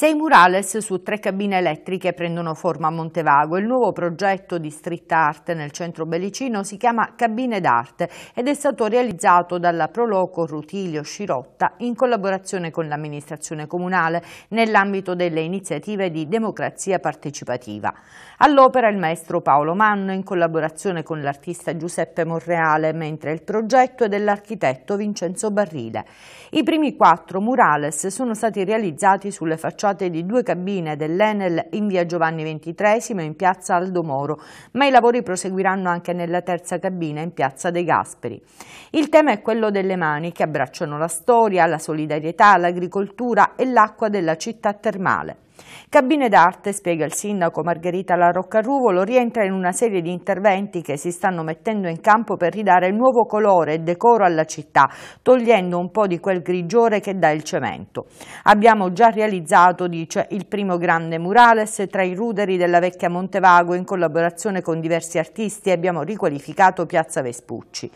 Sei murales su tre cabine elettriche prendono forma a Montevago. Il nuovo progetto di street art nel centro bellicino si chiama Cabine d'arte ed è stato realizzato dalla Proloco Rutilio Scirotta in collaborazione con l'amministrazione comunale nell'ambito delle iniziative di democrazia partecipativa. All'opera il maestro Paolo Manno in collaborazione con l'artista Giuseppe Morreale, mentre il progetto è dell'architetto Vincenzo Barrile. I primi quattro murales sono stati realizzati sulle facciate dotate di due cabine dell'Enel in via Giovanni XXIII e in piazza Aldo Moro, ma i lavori proseguiranno anche nella terza cabina in piazza De Gasperi. Il tema è quello delle mani che abbracciano la storia, la solidarietà, l'agricoltura e l'acqua della città termale. Cabine d'arte, spiega il sindaco Margherita Laroccarruvolo, rientra in una serie di interventi che si stanno mettendo in campo per ridare nuovo colore e decoro alla città, togliendo un po' di quel grigiore che dà il cemento. Abbiamo già realizzato, dice, il primo grande murales tra i ruderi della vecchia Montevago in collaborazione con diversi artisti e abbiamo riqualificato Piazza Vespucci.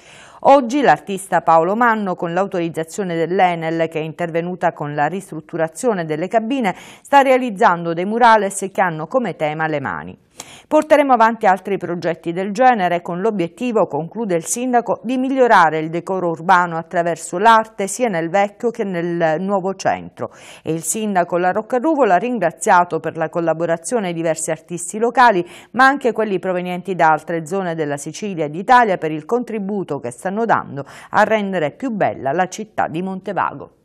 Oggi l'artista Paolo Manno, con l'autorizzazione dell'Enel che è intervenuta con la ristrutturazione delle cabine, sta realizzando dei murales che hanno come tema le mani. Porteremo avanti altri progetti del genere con l'obiettivo, conclude il sindaco, di migliorare il decoro urbano attraverso l'arte sia nel vecchio che nel nuovo centro. E il sindaco La Roccaruvola ha ringraziato per la collaborazione diversi artisti locali, ma anche quelli provenienti da altre zone della Sicilia e d'Italia per il contributo che stanno dando a rendere più bella la città di Montevago.